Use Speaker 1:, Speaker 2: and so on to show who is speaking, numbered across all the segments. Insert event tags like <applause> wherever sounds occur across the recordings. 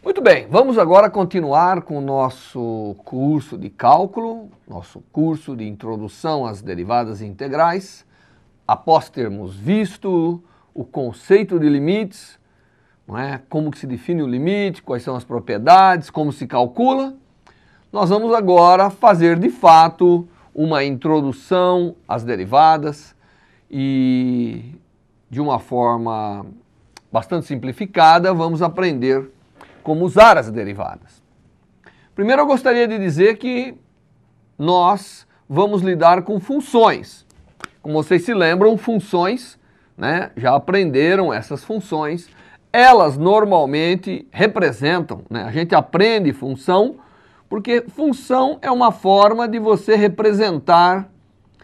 Speaker 1: Muito bem, vamos agora continuar com o nosso curso de cálculo, nosso curso de introdução às derivadas integrais. Após termos visto o conceito de limites, não é? como que se define o limite, quais são as propriedades, como se calcula, nós vamos agora fazer de fato uma introdução às derivadas e de uma forma bastante simplificada vamos aprender como usar as derivadas. Primeiro, eu gostaria de dizer que nós vamos lidar com funções. Como vocês se lembram, funções, né, já aprenderam essas funções, elas normalmente representam, né, a gente aprende função, porque função é uma forma de você representar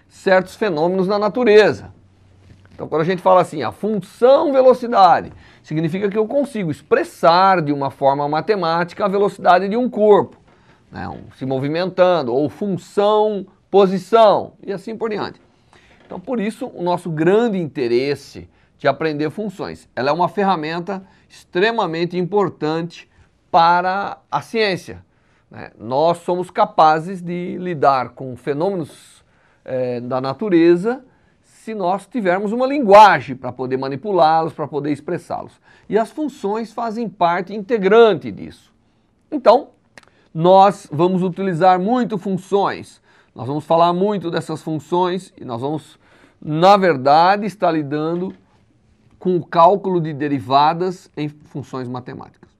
Speaker 1: certos fenômenos na natureza. Então, quando a gente fala assim, a função velocidade, significa que eu consigo expressar de uma forma matemática a velocidade de um corpo, né, um, se movimentando, ou função, posição, e assim por diante. Então, por isso, o nosso grande interesse de aprender funções. Ela é uma ferramenta extremamente importante para a ciência. Né? Nós somos capazes de lidar com fenômenos é, da natureza se nós tivermos uma linguagem para poder manipulá-los, para poder expressá-los. E as funções fazem parte integrante disso. Então, nós vamos utilizar muito funções. Nós vamos falar muito dessas funções e nós vamos, na verdade, estar lidando com o cálculo de derivadas em funções matemáticas.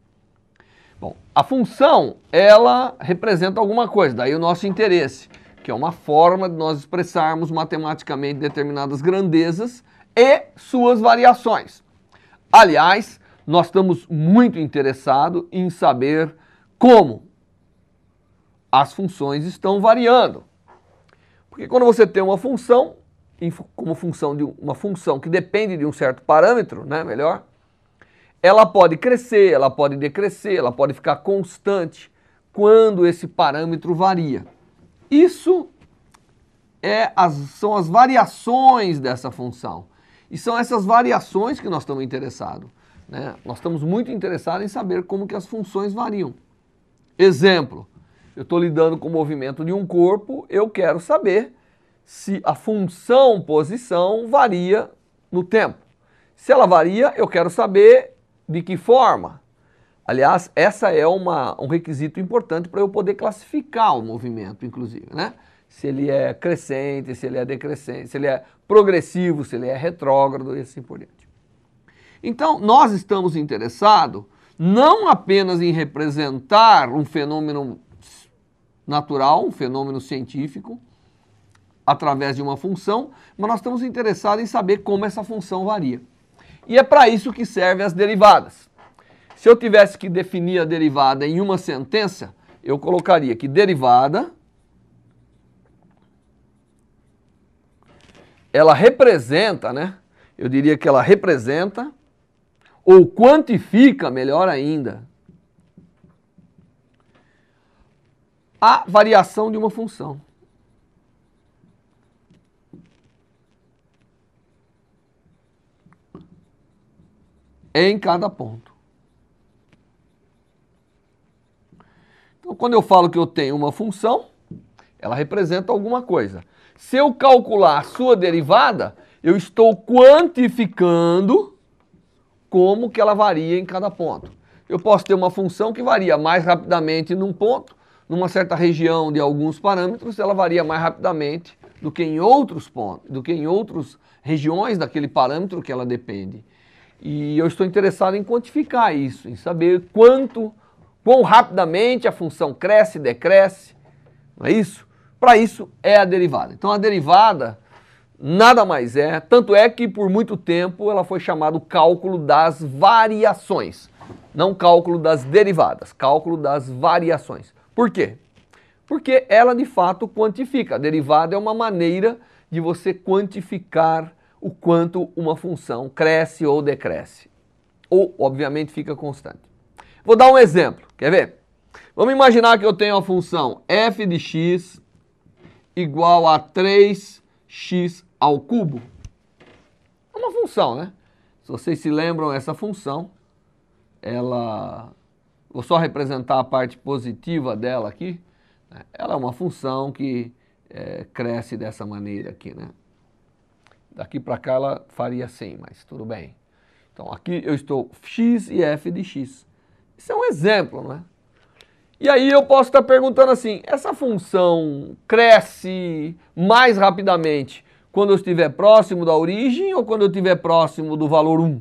Speaker 1: Bom, a função, ela representa alguma coisa, daí o nosso interesse que é uma forma de nós expressarmos matematicamente determinadas grandezas e suas variações. Aliás, nós estamos muito interessados em saber como as funções estão variando. Porque quando você tem uma função, como função de uma função que depende de um certo parâmetro, né, melhor, ela pode crescer, ela pode decrescer, ela pode ficar constante quando esse parâmetro varia. Isso é as, são as variações dessa função. E são essas variações que nós estamos interessados. Né? Nós estamos muito interessados em saber como que as funções variam. Exemplo, eu estou lidando com o movimento de um corpo, eu quero saber se a função posição varia no tempo. Se ela varia, eu quero saber de que forma. Aliás, essa é uma, um requisito importante para eu poder classificar o movimento, inclusive, né? Se ele é crescente, se ele é decrescente, se ele é progressivo, se ele é retrógrado e assim por diante. Então, nós estamos interessados não apenas em representar um fenômeno natural, um fenômeno científico, através de uma função, mas nós estamos interessados em saber como essa função varia. E é para isso que servem as derivadas. Se eu tivesse que definir a derivada em uma sentença, eu colocaria que derivada ela representa, né? Eu diria que ela representa ou quantifica, melhor ainda, a variação de uma função. Em cada ponto. Então, quando eu falo que eu tenho uma função, ela representa alguma coisa. Se eu calcular a sua derivada, eu estou quantificando como que ela varia em cada ponto. Eu posso ter uma função que varia mais rapidamente num ponto, numa certa região de alguns parâmetros, ela varia mais rapidamente do que em outros pontos, do que em outras regiões daquele parâmetro que ela depende. E eu estou interessado em quantificar isso, em saber quanto Quão rapidamente a função cresce e decresce, não é isso? Para isso é a derivada. Então a derivada nada mais é, tanto é que por muito tempo ela foi chamada cálculo das variações, não cálculo das derivadas, cálculo das variações. Por quê? Porque ela de fato quantifica. A derivada é uma maneira de você quantificar o quanto uma função cresce ou decresce. Ou, obviamente, fica constante. Vou dar um exemplo, quer ver? Vamos imaginar que eu tenho a função f de x igual a 3x ao cubo. É uma função, né? Se vocês se lembram, essa função, ela... Vou só representar a parte positiva dela aqui. Né? Ela é uma função que é, cresce dessa maneira aqui, né? Daqui para cá ela faria assim, mas tudo bem. Então aqui eu estou x e f de x. Isso é um exemplo, né? E aí eu posso estar perguntando assim: essa função cresce mais rapidamente quando eu estiver próximo da origem ou quando eu estiver próximo do valor 1?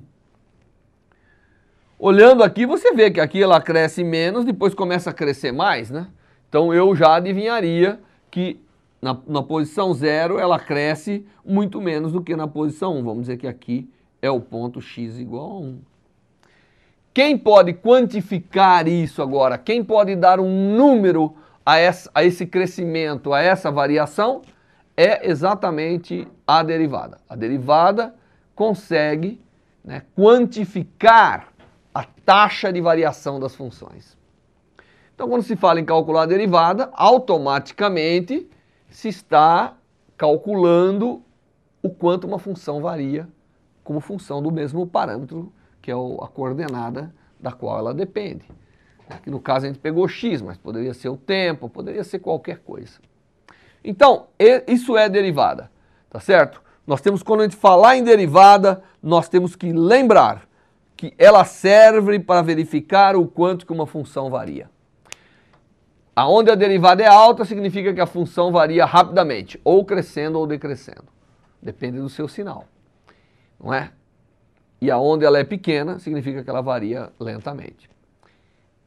Speaker 1: Olhando aqui, você vê que aqui ela cresce menos, depois começa a crescer mais, né? Então eu já adivinharia que na, na posição 0 ela cresce muito menos do que na posição 1. Vamos dizer que aqui é o ponto x igual a 1. Um. Quem pode quantificar isso agora? Quem pode dar um número a, esse crescimento, a essa variação? É exatamente a derivada. A derivada consegue né, quantificar a taxa de variação das funções. Então, quando se fala em calcular a derivada, automaticamente se está calculando o quanto uma função varia como função do mesmo parâmetro que é o, a coordenada da qual ela depende. Aqui no caso a gente pegou x, mas poderia ser o tempo, poderia ser qualquer coisa. Então, isso é derivada, tá certo? Nós temos, quando a gente falar em derivada, nós temos que lembrar que ela serve para verificar o quanto que uma função varia. Aonde a derivada é alta, significa que a função varia rapidamente, ou crescendo ou decrescendo. Depende do seu sinal, não é? e aonde ela é pequena, significa que ela varia lentamente.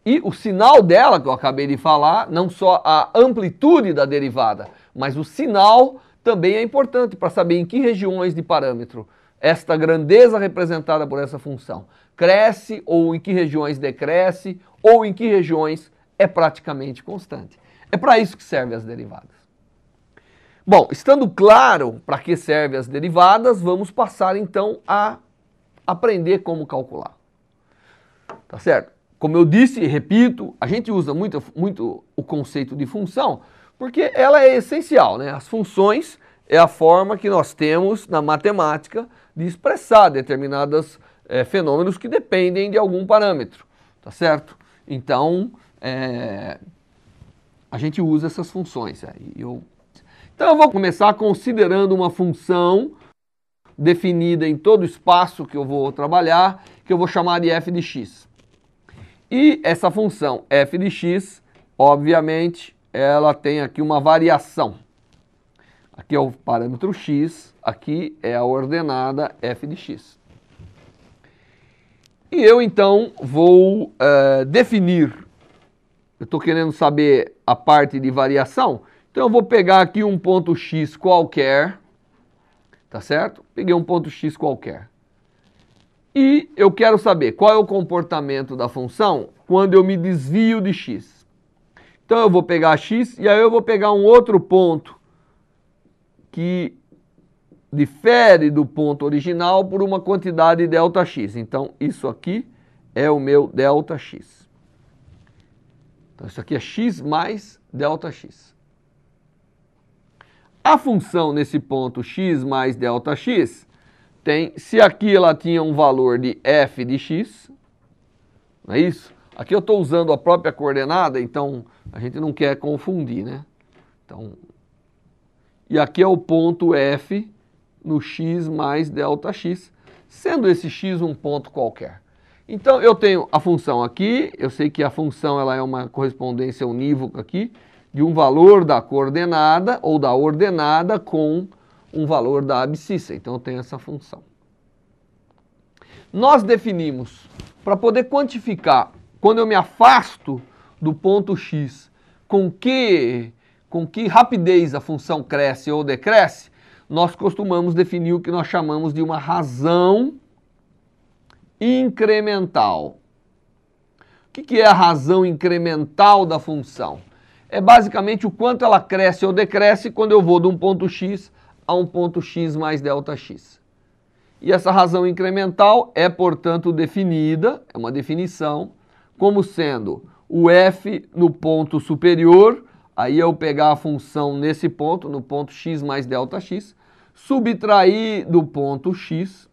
Speaker 1: E o sinal dela, que eu acabei de falar, não só a amplitude da derivada, mas o sinal também é importante para saber em que regiões de parâmetro esta grandeza representada por essa função cresce ou em que regiões decresce ou em que regiões é praticamente constante. É para isso que servem as derivadas. Bom, estando claro para que servem as derivadas, vamos passar então a aprender como calcular. Tá certo? Como eu disse e repito, a gente usa muito, muito o conceito de função porque ela é essencial, né? As funções é a forma que nós temos na matemática de expressar determinados é, eh, fenômenos que dependem de algum parâmetro, tá certo? Então, é, a gente usa essas funções. É, eu... Então, eu vou começar considerando uma função definida em todo o espaço que eu vou trabalhar, que eu vou chamar de f de x. E essa função f de x, obviamente, ela tem aqui uma variação. Aqui é o parâmetro x, aqui é a ordenada f de x. E eu então vou uh, definir, eu estou querendo saber a parte de variação, então eu vou pegar aqui um ponto x qualquer, tá certo? Peguei um ponto x qualquer. E eu quero saber qual é o comportamento da função quando eu me desvio de x. Então eu vou pegar x e aí eu vou pegar um outro ponto que difere do ponto original por uma quantidade delta x. Então isso aqui é o meu delta x. Então isso aqui é x mais delta x. A função nesse ponto x mais delta x tem, se aqui ela tinha um valor de f de x, não é isso? Aqui eu estou usando a própria coordenada, então a gente não quer confundir, né? Então, e aqui é o ponto f no x mais delta x, sendo esse x um ponto qualquer. Então eu tenho a função aqui, eu sei que a função ela é uma correspondência unívoca aqui, de um valor da coordenada ou da ordenada com um valor da abscissa. Então tem essa função. Nós definimos, para poder quantificar, quando eu me afasto do ponto x, com que, com que rapidez a função cresce ou decresce, nós costumamos definir o que nós chamamos de uma razão incremental. O que é a razão incremental da função? é basicamente o quanto ela cresce ou decresce quando eu vou de um ponto x a um ponto x mais delta x. E essa razão incremental é, portanto, definida, é uma definição, como sendo o f no ponto superior, aí eu pegar a função nesse ponto, no ponto x mais delta x, subtrair do ponto x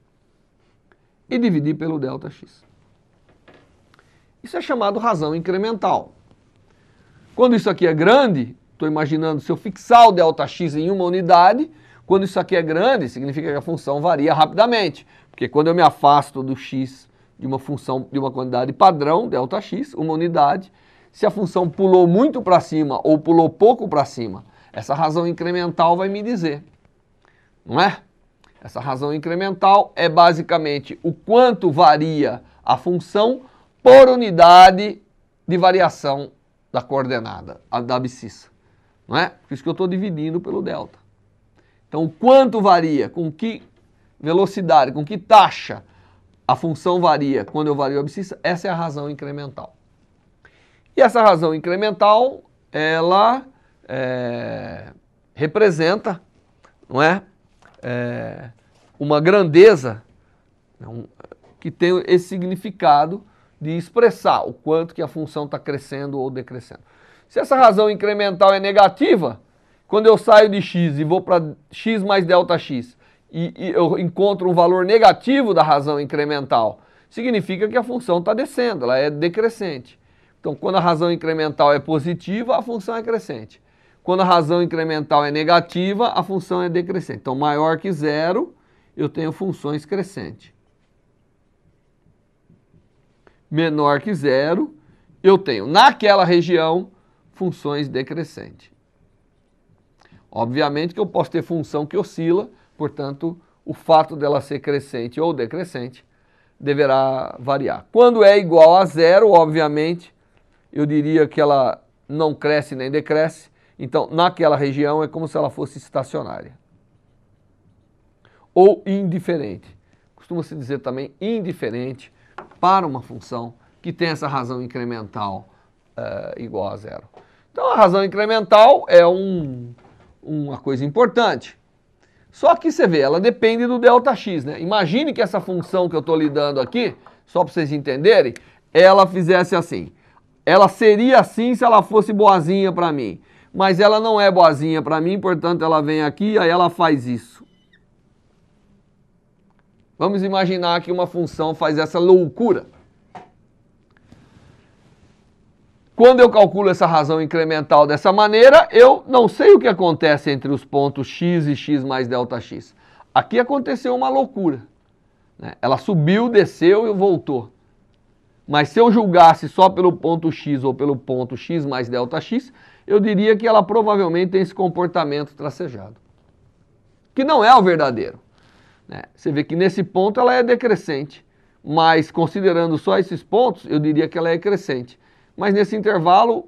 Speaker 1: e dividir pelo delta x. Isso é chamado razão incremental. Quando isso aqui é grande, estou imaginando se eu fixar o delta x em uma unidade, quando isso aqui é grande, significa que a função varia rapidamente. Porque quando eu me afasto do x de uma função de uma quantidade padrão, delta x, uma unidade, se a função pulou muito para cima ou pulou pouco para cima, essa razão incremental vai me dizer. Não é? Essa razão incremental é basicamente o quanto varia a função por unidade de variação da coordenada, a da abscissa. Não é? Por isso que eu estou dividindo pelo delta. Então, quanto varia, com que velocidade, com que taxa a função varia quando eu vario a abscissa, essa é a razão incremental. E essa razão incremental, ela é, representa, não é? é uma grandeza né, que tem esse significado de expressar o quanto que a função está crescendo ou decrescendo. Se essa razão incremental é negativa, quando eu saio de x e vou para x mais delta x e, e, eu encontro um valor negativo da razão incremental, significa que a função está descendo, ela é decrescente. Então, quando a razão incremental é positiva, a função é crescente. Quando a razão incremental é negativa, a função é decrescente. Então, maior que zero, eu tenho funções crescentes menor que zero, eu tenho naquela região funções decrescentes. Obviamente que eu posso ter função que oscila, portanto, o fato dela ser crescente ou decrescente deverá variar. Quando é igual a zero, obviamente, eu diria que ela não cresce nem decresce, então naquela região é como se ela fosse estacionária. Ou indiferente. Costuma-se dizer também indiferente para uma função que tem essa razão incremental uh, igual a zero. Então a razão incremental é um, uma coisa importante. Só que você vê, ela depende do delta x, né? Imagine que essa função que eu estou lidando aqui, só para vocês entenderem, ela fizesse assim. Ela seria assim se ela fosse boazinha para mim. Mas ela não é boazinha para mim, portanto ela vem aqui e aí ela faz isso. Vamos imaginar que uma função faz essa loucura. Quando eu calculo essa razão incremental dessa maneira, eu não sei o que acontece entre os pontos x e x mais delta x. Aqui aconteceu uma loucura. Né? Ela subiu, desceu e voltou. Mas se eu julgasse só pelo ponto x ou pelo ponto x mais delta x, eu diria que ela provavelmente tem esse comportamento tracejado. Que não é o verdadeiro. Né? Você vê que nesse ponto ela é decrescente, mas considerando só esses pontos, eu diria que ela é crescente. Mas nesse intervalo,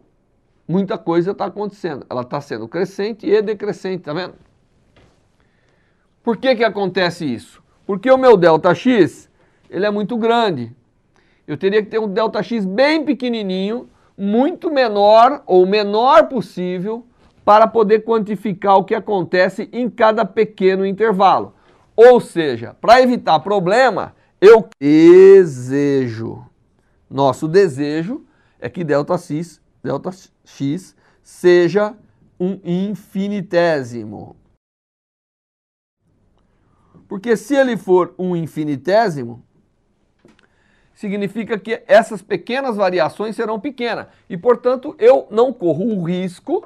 Speaker 1: muita coisa está acontecendo. Ela está sendo crescente e decrescente, tá vendo? Por que, que acontece isso? Porque o meu ΔX ele é muito grande. Eu teria que ter um ΔX bem pequenininho, muito menor ou menor possível, para poder quantificar o que acontece em cada pequeno intervalo. Ou seja, para evitar problema, eu desejo. Nosso desejo é que delta x, delta x seja um infinitésimo. Porque se ele for um infinitésimo, significa que essas pequenas variações serão pequenas. E, portanto, eu não corro o risco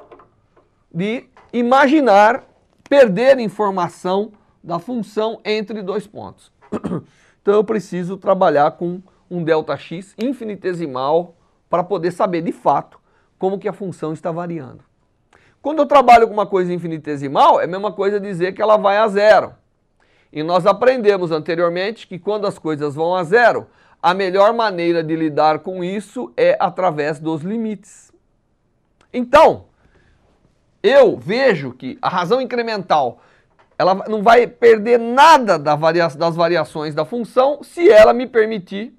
Speaker 1: de imaginar perder informação da função entre dois pontos. <clears throat> Então eu preciso trabalhar com um Δx infinitesimal para poder saber de fato como que a função está variando. Quando eu trabalho com uma coisa infinitesimal, é a mesma coisa dizer que ela vai a zero. E nós aprendemos anteriormente que quando as coisas vão a zero, a melhor maneira de lidar com isso é através dos limites. Então, eu vejo que a razão incremental ela não vai perder nada das variações da função se ela me permitir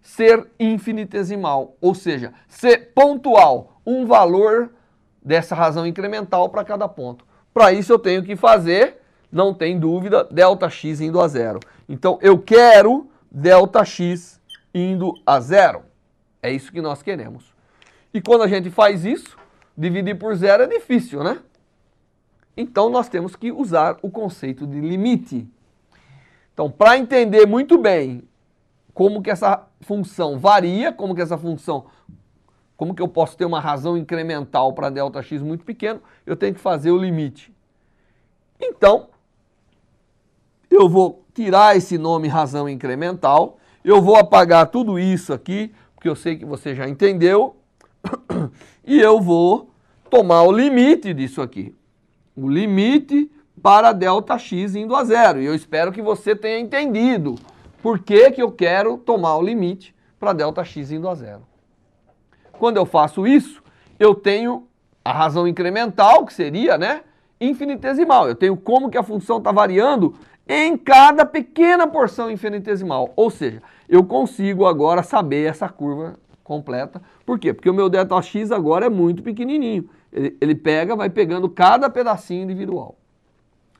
Speaker 1: ser infinitesimal, ou seja, ser pontual, um valor dessa razão incremental para cada ponto. Para isso eu tenho que fazer, não tem dúvida, delta x indo a zero. Então eu quero delta x indo a zero. É isso que nós queremos. E quando a gente faz isso, dividir por zero é difícil, né? Então nós temos que usar o conceito de limite. Então, para entender muito bem como que essa função varia, como que essa função, como que eu posso ter uma razão incremental para Δx muito pequeno, eu tenho que fazer o limite. Então, eu vou tirar esse nome razão incremental, eu vou apagar tudo isso aqui, porque eu sei que você já entendeu, <coughs> e eu vou tomar o limite disso aqui o limite para delta x indo a zero. E eu espero que você tenha entendido por que, que eu quero tomar o limite para delta x indo a zero. Quando eu faço isso, eu tenho a razão incremental, que seria né, infinitesimal. Eu tenho como que a função está variando em cada pequena porção infinitesimal. Ou seja, eu consigo agora saber essa curva completa. Por quê? Porque o meu delta x agora é muito pequenininho. Ele, ele pega, vai pegando cada pedacinho individual.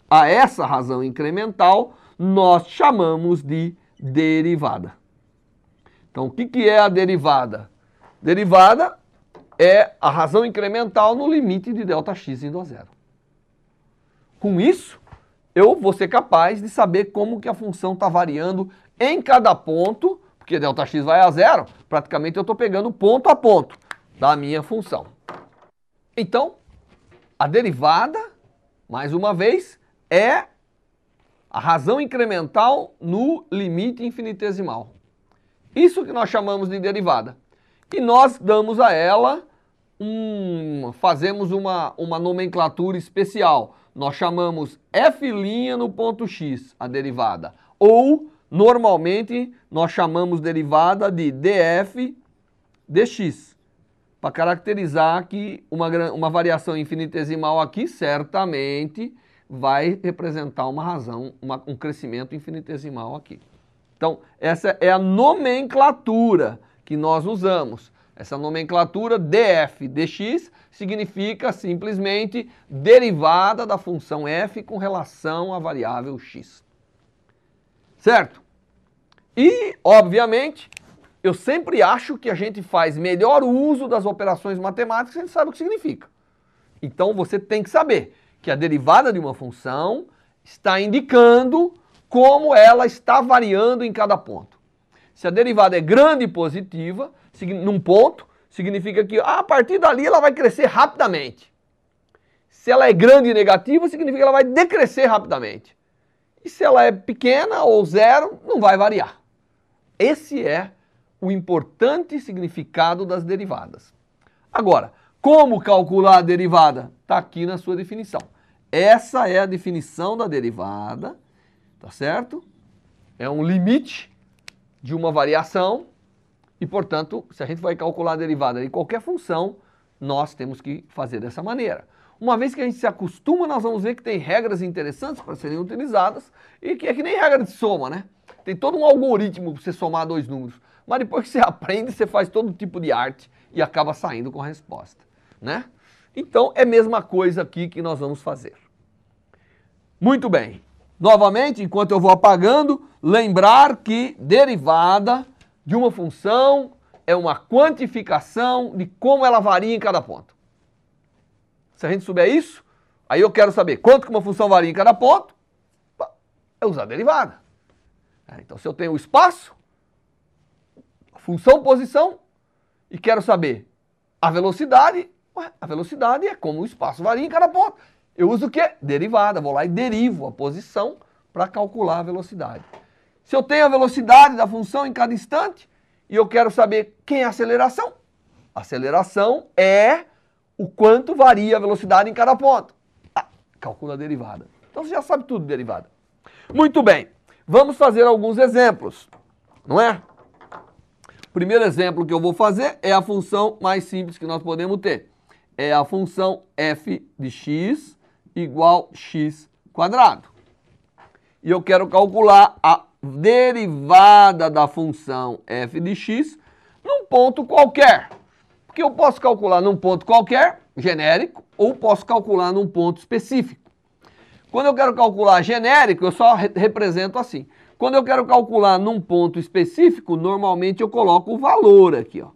Speaker 1: A essa razão incremental nós chamamos de derivada. Então, o que, que é a derivada? Derivada é a razão incremental no limite de Δx indo a zero. Com isso, eu vou ser capaz de saber como que a função está variando em cada ponto, porque Δx vai a zero, praticamente eu estou pegando ponto a ponto da minha função. Então, a derivada, mais uma vez, é a razão incremental no limite infinitesimal. Isso que nós chamamos de derivada. E nós damos a ela um, fazemos uma, uma nomenclatura especial. Nós chamamos f' no ponto x, a derivada. Ou, normalmente, nós chamamos derivada de df dx para caracterizar que uma, uma variação infinitesimal aqui certamente vai representar uma razão, uma, um crescimento infinitesimal aqui. Então, essa é a nomenclatura que nós usamos. Essa nomenclatura df dx significa simplesmente derivada da função f com relação à variável x. Certo? E, obviamente, eu sempre acho que a gente faz melhor uso das operações matemáticas se a gente sabe o que significa. Então você tem que saber que a derivada de uma função está indicando como ela está variando em cada ponto. Se a derivada é grande e positiva, num ponto, significa que ah, a partir dali ela vai crescer rapidamente. Se ela é grande e negativa, significa que ela vai decrescer rapidamente. E se ela é pequena ou zero, não vai variar. Esse é o importante significado das derivadas. Agora, como calcular a derivada? Está aqui na sua definição. Essa é a definição da derivada, tá certo? É um limite de uma variação e, portanto, se a gente vai calcular a derivada de qualquer função, nós temos que fazer dessa maneira. Uma vez que a gente se acostuma, nós vamos ver que tem regras interessantes para serem utilizadas e que é que nem regra de soma, né? Tem todo um algoritmo para você somar dois números. Mas depois que você <laughs> aprende, você faz todo tipo de arte e acaba saindo com a resposta, né? Então, é a mesma coisa aqui que nós vamos fazer. Muito bem. Novamente, enquanto eu vou apagando, lembrar que derivada de uma função é uma quantificação de como ela varia em cada ponto. Se a gente souber isso, aí eu quero saber quanto que uma função varia em cada ponto, é usar derivada. É, então, se eu tenho o espaço, função, posição e quero saber a velocidade. Ué, a velocidade é como o espaço varia em cada ponto. Eu uso o quê? Derivada. Vou lá e derivo a posição para calcular a velocidade. Se eu tenho a velocidade da função em cada instante e eu quero saber quem é a aceleração, a aceleração é o quanto varia a velocidade em cada ponto. Ah, calcula a derivada. Então você já sabe tudo de derivada. Muito bem, vamos fazer alguns exemplos, não é? primeiro exemplo que eu vou fazer é a função mais simples que nós podemos ter. É a função f de x igual x quadrado. E eu quero calcular a derivada da função f de x num ponto qualquer. Porque eu posso calcular num ponto qualquer, genérico, ou posso calcular num ponto específico. Quando eu quero calcular genérico, eu só re represento assim. Quando eu quero calcular num ponto específico, normalmente eu coloco o valor aqui, ó.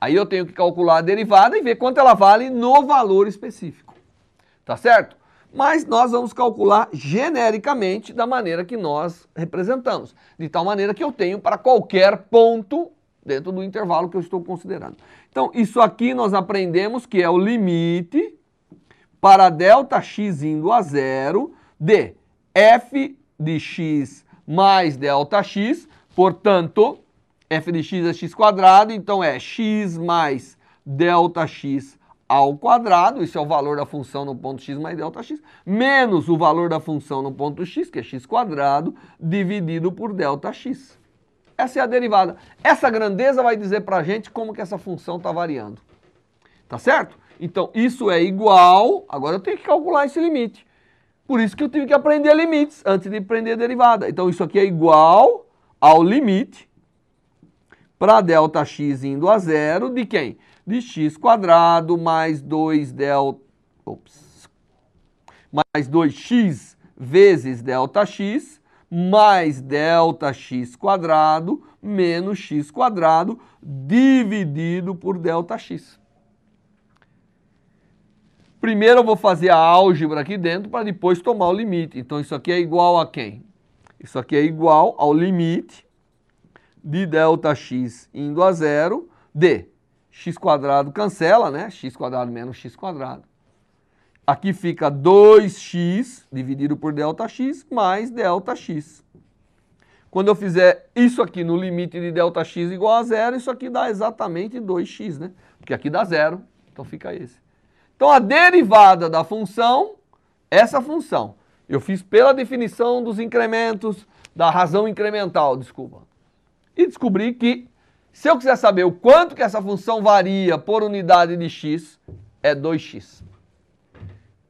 Speaker 1: Aí eu tenho que calcular a derivada e ver quanto ela vale no valor específico. Tá certo? Mas nós vamos calcular genericamente da maneira que nós representamos, de tal maneira que eu tenho para qualquer ponto dentro do intervalo que eu estou considerando. Então, isso aqui nós aprendemos que é o limite para delta x indo a zero de f de x mais delta x, portanto, f de x é x quadrado, então é x mais delta x ao quadrado, isso é o valor da função no ponto x mais delta x menos o valor da função no ponto x, que é x quadrado, dividido por delta x. Essa é a derivada. Essa grandeza vai dizer para a gente como que essa função está variando. Tá certo? Então, isso é igual, agora eu tenho que calcular esse limite. Por isso que eu tive que aprender limites antes de aprender derivada. Então isso aqui é igual ao limite para delta x indo a zero de quem? De x quadrado mais 2 delta... Mais 2x vezes x mais delta x quadrado menos x quadrado dividido por delta x. Primeiro eu vou fazer a álgebra aqui dentro para depois tomar o limite. Então isso aqui é igual a quem? Isso aqui é igual ao limite de Δx indo a zero de x quadrado cancela, né? x quadrado menos x quadrado. Aqui fica 2x dividido por Δx mais Δx. Quando eu fizer isso aqui no limite de Δx igual a zero, isso aqui dá exatamente 2x, né? Porque aqui dá zero, então fica esse. Então, a derivada da função, essa função, eu fiz pela definição dos incrementos, da razão incremental, desculpa. E descobri que, se eu quiser saber o quanto que essa função varia por unidade de x, é 2x.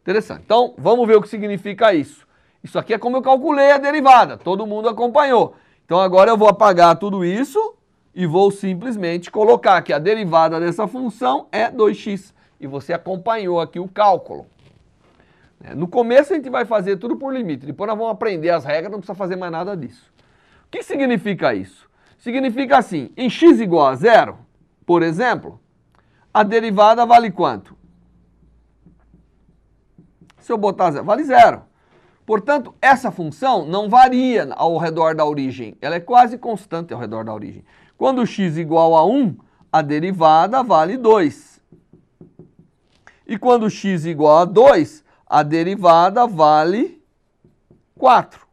Speaker 1: Interessante. Então, vamos ver o que significa isso. Isso aqui é como eu calculei a derivada, todo mundo acompanhou. Então, agora eu vou apagar tudo isso e vou simplesmente colocar que a derivada dessa função é 2x e você acompanhou aqui o cálculo. Né? No começo a gente vai fazer tudo por limite, depois nós vamos aprender as regras, não precisa fazer mais nada disso. O que significa isso? Significa assim, em x igual a zero, por exemplo, a derivada vale quanto? Se eu botar zero, vale zero. Portanto, essa função não varia ao redor da origem, ela é quase constante ao redor da origem. Quando x igual a 1, a derivada vale 2. E quando x igual a 2, a derivada vale 4.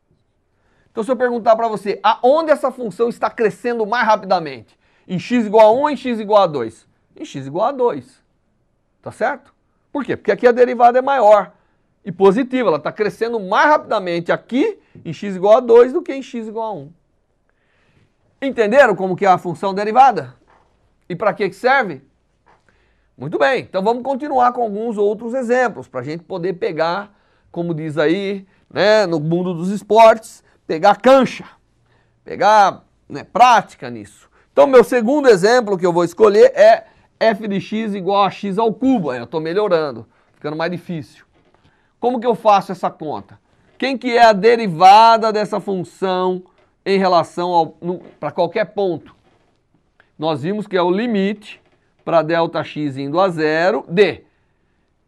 Speaker 1: Então, se eu perguntar para você aonde essa função está crescendo mais rapidamente, em x igual a 1 ou em x igual a 2? Em x igual a 2. Tá certo? Por quê? Porque aqui a derivada é maior e positiva. Ela está crescendo mais rapidamente aqui em x igual a 2 do que em x igual a 1. Entenderam como que é a função derivada? E para que serve? Muito bem, então vamos continuar com alguns outros exemplos para a gente poder pegar, como diz aí, né, no mundo dos esportes, pegar cancha, pegar né, prática nisso. Então, meu segundo exemplo que eu vou escolher é f de x igual a x ao cubo. Eu estou melhorando, ficando mais difícil. Como que eu faço essa conta? Quem que é a derivada dessa função em relação para qualquer ponto? Nós vimos que é o limite para delta x indo a zero d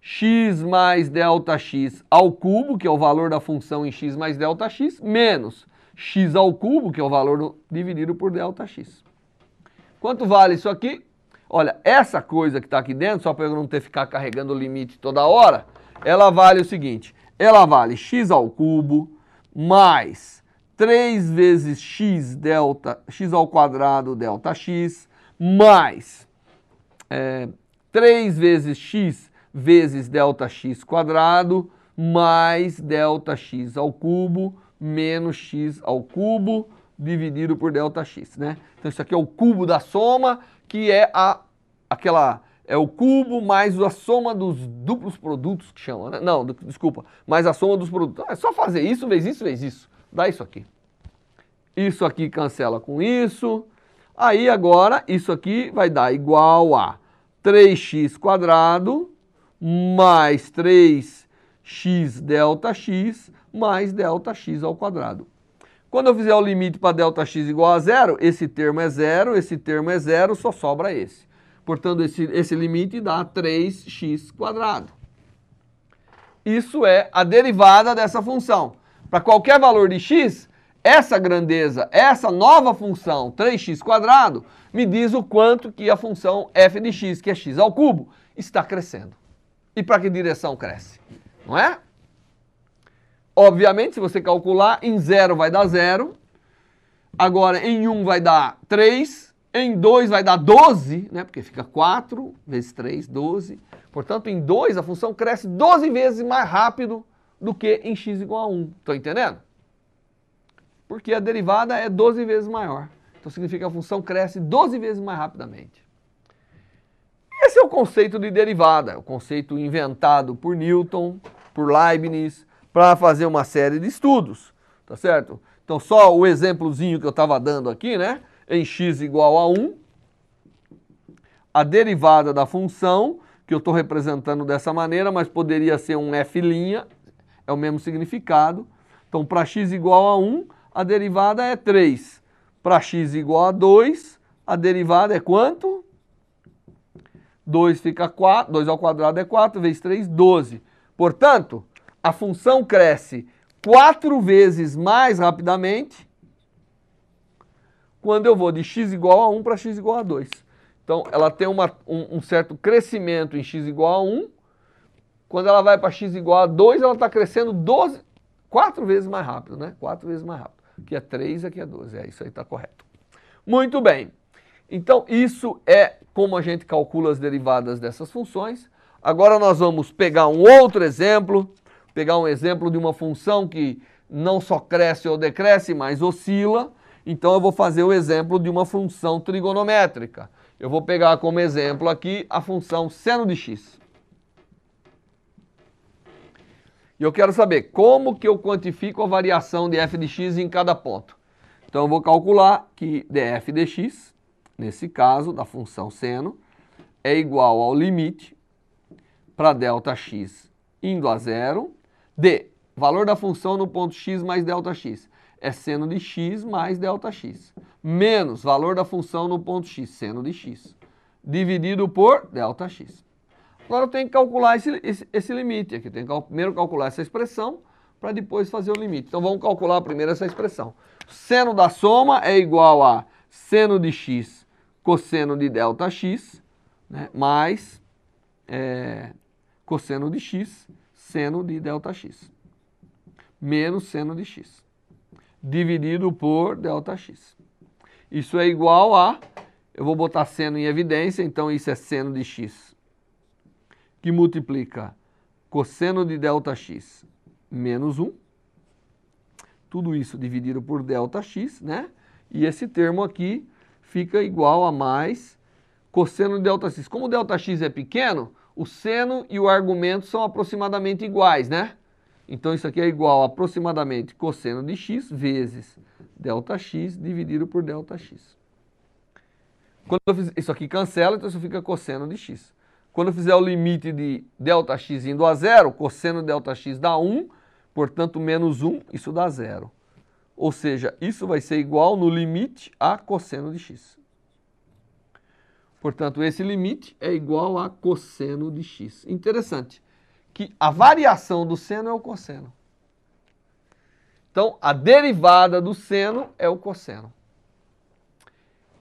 Speaker 1: x mais delta x ao cubo, que é o valor da função em x mais delta x, menos x ao cubo, que é o valor do, dividido por delta x. Quanto vale isso aqui? Olha, essa coisa que está aqui dentro, só para eu não ter que ficar carregando o limite toda hora, ela vale o seguinte, ela vale x ao cubo mais 3 vezes x delta, x ao quadrado delta x, mais é, 3 vezes x vezes delta x quadrado mais delta x ao cubo menos x ao cubo dividido por delta x, né? Então isso aqui é o cubo da soma, que é a aquela é o cubo mais a soma dos duplos produtos que chama, né? Não, desculpa, mais a soma dos produtos. Ah, é só fazer isso, vezes isso, vezes isso. Dá isso aqui. Isso aqui cancela com isso, Aí agora isso aqui vai dar igual a 3 quadrado mais 3x delta x mais delta x ao quadrado. Quando eu fizer o limite para delta x igual a zero, esse termo é zero, esse termo é zero, só sobra esse. Portanto, esse, esse limite dá 3x quadrado. Isso é a derivada dessa função. Para qualquer valor de x, essa grandeza, essa nova função 3x me diz o quanto que a função f de x, que é x ao cubo, está crescendo. E para que direção cresce? Não é? Obviamente, se você calcular, em 0 vai dar 0. Agora, em 1 um vai dar 3. Em 2 vai dar 12, né? porque fica 4 vezes 3, 12. Portanto, em 2 a função cresce 12 vezes mais rápido do que em x igual a 1. Estão entendendo? porque a derivada é 12 vezes maior. Então significa que a função cresce 12 vezes mais rapidamente. Esse é o conceito de derivada, o conceito inventado por Newton, por Leibniz, para fazer uma série de estudos, tá certo? Então só o exemplozinho que eu estava dando aqui, né? Em x igual a 1, a derivada da função, que eu estou representando dessa maneira, mas poderia ser um f', é o mesmo significado. Então para x igual a 1, a derivada é 3. Para x igual a 2, a derivada é quanto? 2 fica 4, 2 ao quadrado é 4, vezes 3, 12. Portanto, a função cresce 4 vezes mais rapidamente quando eu vou de x igual a 1 para x igual a 2. Então, ela tem uma, um, um certo crescimento em x igual a 1. Quando ela vai para x igual a 2, ela está crescendo 12, 4 vezes mais rápido, né? 4 vezes mais rápido. É aqui é 3 aqui é 12. É, isso aí está correto. Muito bem. Então, isso é como a gente calcula as derivadas dessas funções. Agora nós vamos pegar um outro exemplo, pegar um exemplo de uma função que não só cresce ou decresce, mas oscila. Então eu vou fazer o exemplo de uma função trigonométrica. Eu vou pegar como exemplo aqui a função seno de x. E eu quero saber como que eu quantifico a variação de f de x em cada ponto. Então eu vou calcular que df dx, nesse caso, da função seno, é igual ao limite para delta x indo a zero de valor da função no ponto x mais delta x. É seno de x mais delta x. Menos valor da função no ponto x, seno de x. Dividido por delta x. Agora eu tenho que calcular esse, esse, esse limite aqui. Eu tenho que cal primeiro calcular essa expressão para depois fazer o limite. Então vamos calcular primeiro essa expressão. Seno da soma é igual a seno de x cosseno de delta x né, mais é, cosseno de x seno de delta x menos seno de x dividido por delta x. Isso é igual a, eu vou botar seno em evidência, então isso é seno de x que multiplica cosseno de delta x menos 1, tudo isso dividido por delta x né? E esse termo aqui fica igual a mais cosseno de delta x Como o x é pequeno, o seno e o argumento são aproximadamente iguais, né? Então isso aqui é igual a aproximadamente cosseno de x vezes delta x dividido por x Quando eu fiz, isso aqui cancela, então isso fica cosseno de x. Quando eu fizer o limite de Δx indo a zero, cosseno Δx dá 1, portanto, menos 1, isso dá zero. Ou seja, isso vai ser igual no limite a cosseno de x. Portanto, esse limite é igual a cosseno de x. Interessante que a variação do seno é o cosseno. Então, a derivada do seno é o cosseno.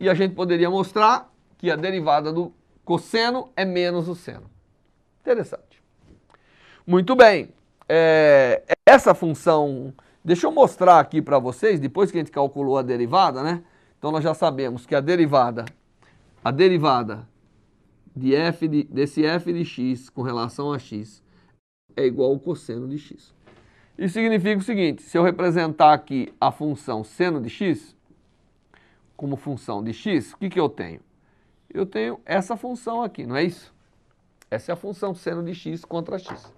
Speaker 1: E a gente poderia mostrar que a derivada do Cosseno é menos o seno. Interessante. Muito bem. É, essa função, deixa eu mostrar aqui para vocês, depois que a gente calculou a derivada, né? Então nós já sabemos que a derivada, a derivada de f de, desse f de x com relação a x é igual ao cosseno de x. Isso significa o seguinte, se eu representar aqui a função seno de x como função de x, o que, que eu tenho? eu tenho essa função aqui, não é isso? Essa é a função seno de x contra x.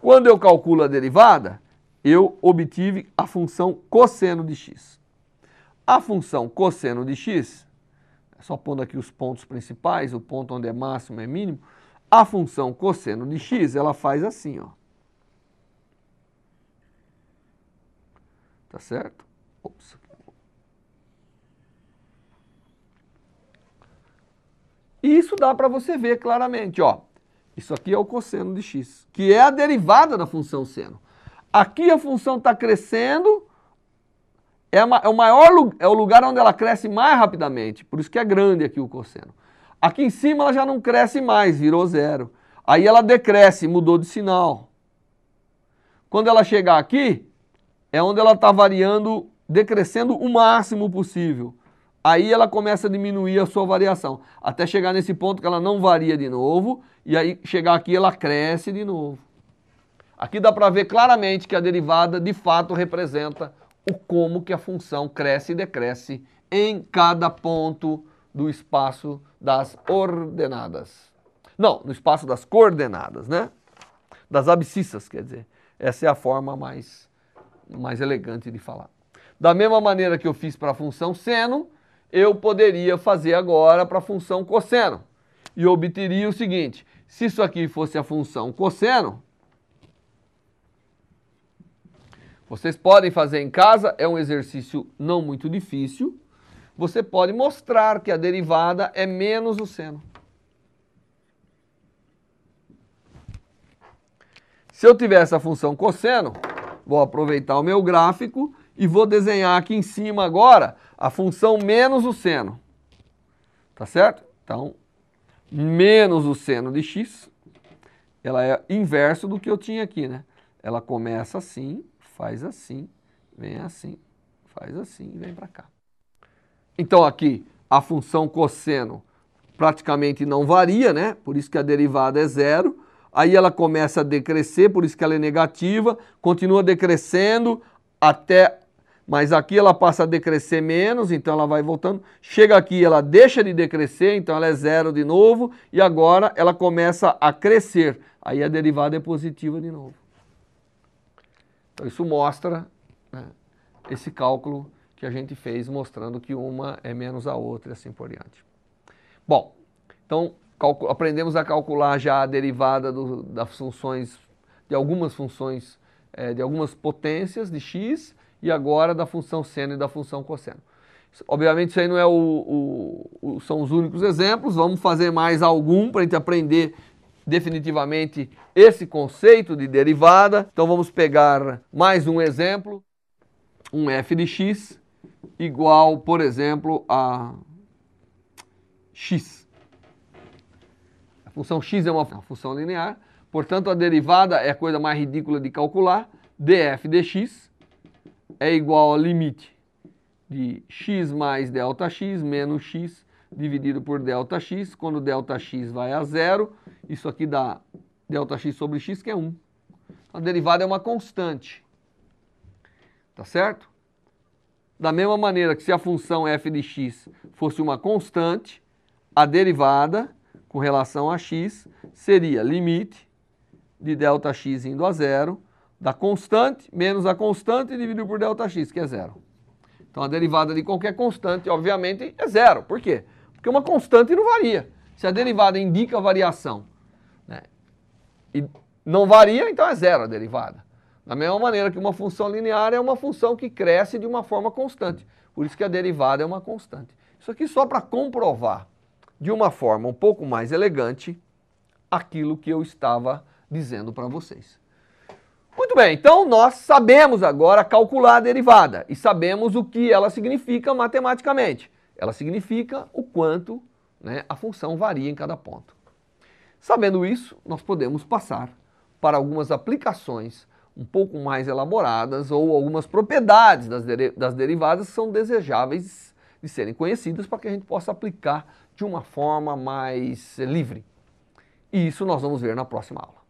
Speaker 1: Quando eu calculo a derivada, eu obtive a função cosseno de x. A função cosseno de x, só pondo aqui os pontos principais, o ponto onde é máximo é mínimo, a função cosseno de x, ela faz assim, ó. Tá certo? Ops. E isso dá para você ver claramente, ó. Isso aqui é o cosseno de x, que é a derivada da função seno. Aqui a função está crescendo, é, uma, é, o maior é o lugar onde ela cresce mais rapidamente, por isso que é grande aqui o cosseno. Aqui em cima ela já não cresce mais, virou zero. Aí ela decresce, mudou de sinal. Quando ela chegar aqui, é onde ela está variando, decrescendo o máximo possível. Aí ela começa a diminuir a sua variação, até chegar nesse ponto que ela não varia de novo, e aí chegar aqui ela cresce de novo. Aqui dá para ver claramente que a derivada de fato representa o como que a função cresce e decresce em cada ponto do espaço das ordenadas. Não, no espaço das coordenadas, né? Das abscissas, quer dizer. Essa é a forma mais, mais elegante de falar. Da mesma maneira que eu fiz para a função seno, eu poderia fazer agora para a função cosseno. E obteria o seguinte, se isso aqui fosse a função cosseno, vocês podem fazer em casa, é um exercício não muito difícil. Você pode mostrar que a derivada é menos o seno. Se eu tiver essa função cosseno, vou aproveitar o meu gráfico e vou desenhar aqui em cima agora a função menos o seno. Tá certo? Então, menos o seno de x, ela é inverso do que eu tinha aqui, né? Ela começa assim, faz assim, vem assim, faz assim e vem para cá. Então aqui a função cosseno praticamente não varia, né? Por isso que a derivada é zero. Aí ela começa a decrescer, por isso que ela é negativa, continua decrescendo até mas aqui ela passa a decrescer menos, então ela vai voltando. Chega aqui, ela deixa de decrescer, então ela é zero de novo, e agora ela começa a crescer. Aí a derivada é positiva de novo. Então isso mostra né, esse cálculo que a gente fez, mostrando que uma é menos a outra e assim por diante. Bom, então aprendemos a calcular já a derivada do, das funções, de algumas funções, é, de algumas potências de x, e agora da função seno e da função cosseno. Obviamente isso aí não é o, o, o são os únicos exemplos, vamos fazer mais algum para a gente aprender definitivamente esse conceito de derivada. Então vamos pegar mais um exemplo, um f de x igual, por exemplo, a x. A função x é uma função linear, portanto a derivada é a coisa mais ridícula de calcular, df dx é igual ao limite de x mais delta x menos x dividido por delta x. Quando delta x vai a zero, isso aqui dá delta x sobre x, que é 1. A derivada é uma constante. Tá certo? Da mesma maneira que se a função f de x fosse uma constante, a derivada com relação a x seria limite de delta x indo a zero da constante menos a constante dividido por Δx, que é zero. Então a derivada de qualquer constante, obviamente, é zero. Por quê? Porque uma constante não varia. Se a derivada indica variação né, e não varia, então é zero a derivada. Da mesma maneira que uma função linear é uma função que cresce de uma forma constante. Por isso que a derivada é uma constante. Isso aqui só para comprovar de uma forma um pouco mais elegante aquilo que eu estava dizendo para vocês. Muito bem, então nós sabemos agora calcular a derivada e sabemos o que ela significa matematicamente. Ela significa o quanto né, a função varia em cada ponto. Sabendo isso, nós podemos passar para algumas aplicações um pouco mais elaboradas ou algumas propriedades das, deri das derivadas que são desejáveis de serem conhecidas para que a gente possa aplicar de uma forma mais livre. E isso nós vamos ver na próxima aula.